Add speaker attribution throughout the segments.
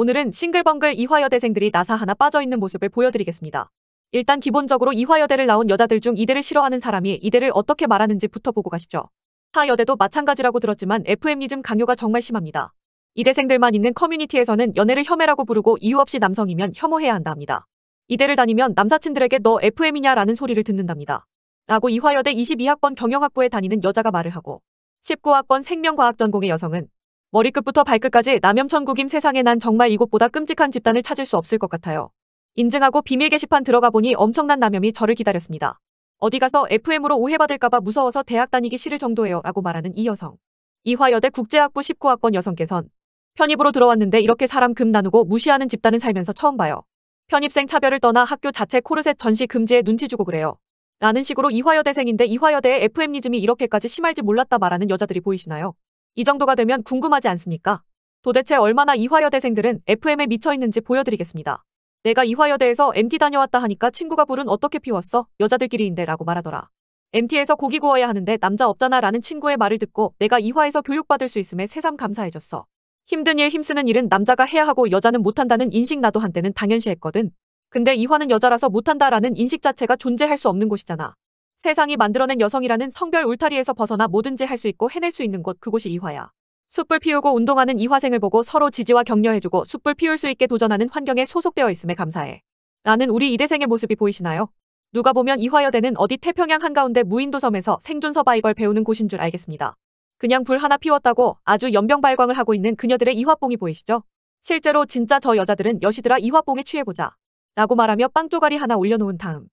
Speaker 1: 오늘은 싱글벙글 이화여대생들이 나사 하나 빠져있는 모습을 보여드리겠습니다. 일단 기본적으로 이화여대를 나온 여자들 중 이대를 싫어하는 사람이 이대를 어떻게 말하는지부터 보고 가시죠. 타여대도 마찬가지라고 들었지만 FM이즘 강요가 정말 심합니다. 이대생들만 있는 커뮤니티에서는 연애를 혐해라고 부르고 이유 없이 남성이면 혐오해야 한답니다 이대를 다니면 남사친들에게 너 FM이냐라는 소리를 듣는답니다. 라고 이화여대 22학번 경영학부에 다니는 여자가 말을 하고 19학번 생명과학 전공의 여성은 머리끝부터 발끝까지 남염천국임 세상에 난 정말 이곳보다 끔찍한 집단을 찾을 수 없을 것 같아요. 인증하고 비밀 게시판 들어가 보니 엄청난 남염이 저를 기다렸습니다. 어디 가서 FM으로 오해받을까봐 무서워서 대학 다니기 싫을 정도예요 라고 말하는 이 여성. 이화여대 국제학부 19학번 여성께선 편입으로 들어왔는데 이렇게 사람 금 나누고 무시하는 집단은 살면서 처음 봐요. 편입생 차별을 떠나 학교 자체 코르셋 전시 금지에 눈치 주고 그래요. 라는 식으로 이화여대생인데 이화여대의 FM리즘이 이렇게까지 심할지 몰랐다 말하는 여자들이 보이시나요? 이 정도가 되면 궁금하지 않습니까? 도대체 얼마나 이화여대생들은 FM에 미쳐있는지 보여드리겠습니다. 내가 이화여대에서 MT 다녀왔다 하니까 친구가 불은 어떻게 피웠어? 여자들끼리인데 라고 말하더라. MT에서 고기 구워야 하는데 남자 없잖아 라는 친구의 말을 듣고 내가 이화에서 교육받을 수 있음에 새삼 감사해줬어. 힘든 일 힘쓰는 일은 남자가 해야 하고 여자는 못한다는 인식 나도 한때는 당연시했거든. 근데 이화는 여자라서 못한다라는 인식 자체가 존재할 수 없는 곳이잖아. 세상이 만들어낸 여성이라는 성별 울타리에서 벗어나 뭐든지 할 수 있고 해낼 수 있는 곳 그곳이 이화야. 숯불 피우고 운동하는 이화생을 보고 서로 지지와 격려해주고 숯불 피울 수 있게 도전하는 환경에 소속되어 있음에 감사해. 라는 우리 이대생의 모습이 보이시나요? 누가 보면 이화여대는 어디 태평양 한가운데 무인도 섬에서 생존 서바이벌 배우는 곳인 줄 알겠습니다. 그냥 불 하나 피웠다고 아주 연병발광을 하고 있는 그녀들의 이화뽕이 보이시죠? 실제로 진짜 저 여자들은 여시들아 이화뽕에 취해보자. 라고 말하며 빵조가리 하나 올려놓은 다음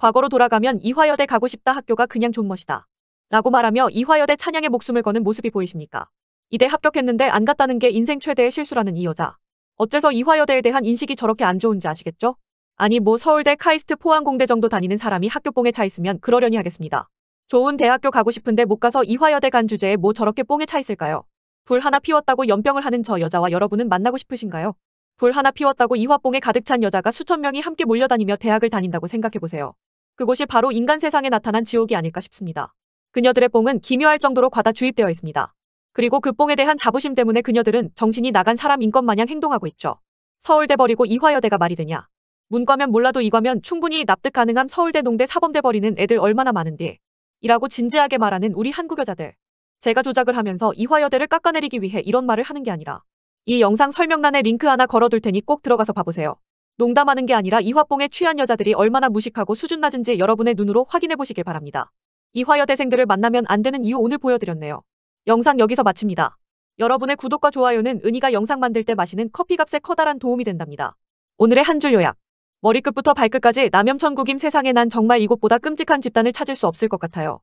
Speaker 1: 과거로 돌아가면 이화여대 가고 싶다 학교가 그냥 존멋이다. 라고 말하며 이화여대 찬양의 목숨을 거는 모습이 보이십니까? 이대 합격했는데 안 갔다는 게 인생 최대의 실수라는 이 여자. 어째서 이화여대에 대한 인식이 저렇게 안 좋은지 아시겠죠? 아니 뭐 서울대 카이스트 포항공대 정도 다니는 사람이 학교뽕에 차 있으면 그러려니 하겠습니다. 좋은 대학교 가고 싶은데 못 가서 이화여대 간 주제에 뭐 저렇게 뽕에 차 있을까요? 불 하나 피웠다고 연병을 하는 저 여자와 여러분은 만나고 싶으신가요? 불 하나 피웠다고 이화뽕에 가득 찬 여자가 수천 명이 함께 몰려다니며 대학을 다닌다고 생각해보세요. 그곳이 바로 인간 세상에 나타난 지옥이 아닐까 싶습니다. 그녀들의 뽕은 기묘할 정도로 과다 주입되어 있습니다. 그리고 그 뽕에 대한 자부심 때문에 그녀들은 정신이 나간 사람 인것 마냥 행동하고 있죠. 서울대 버리고 이화여대가 말이 되냐. 문과면 몰라도 이과면 충분히 납득 가능함 서울대 농대 사범대 버리는 애들 얼마나 많은데 이라고 진지하게 말하는 우리 한국 여자들. 제가 조작을 하면서 이화여대를 깎아내리기 위해 이런 말을 하는 게 아니라 이 영상 설명란에 링크 하나 걸어둘 테니 꼭 들어가서 봐보세요. 농담하는 게 아니라 이화뽕에 취한 여자들이 얼마나 무식하고 수준 낮은지 여러분의 눈으로 확인해 보시길 바랍니다. 이화여대생들을 만나면 안 되는 이유 오늘 보여드렸네요. 영상 여기서 마칩니다. 여러분의 구독과 좋아요는 은희가 영상 만들 때 마시는 커피값에 커다란 도움이 된답니다. 오늘의 한 줄 요약. 머리끝부터 발끝까지 남염천국임 세상에 난 정말 이곳보다 끔찍한 집단을 찾을 수 없을 것 같아요.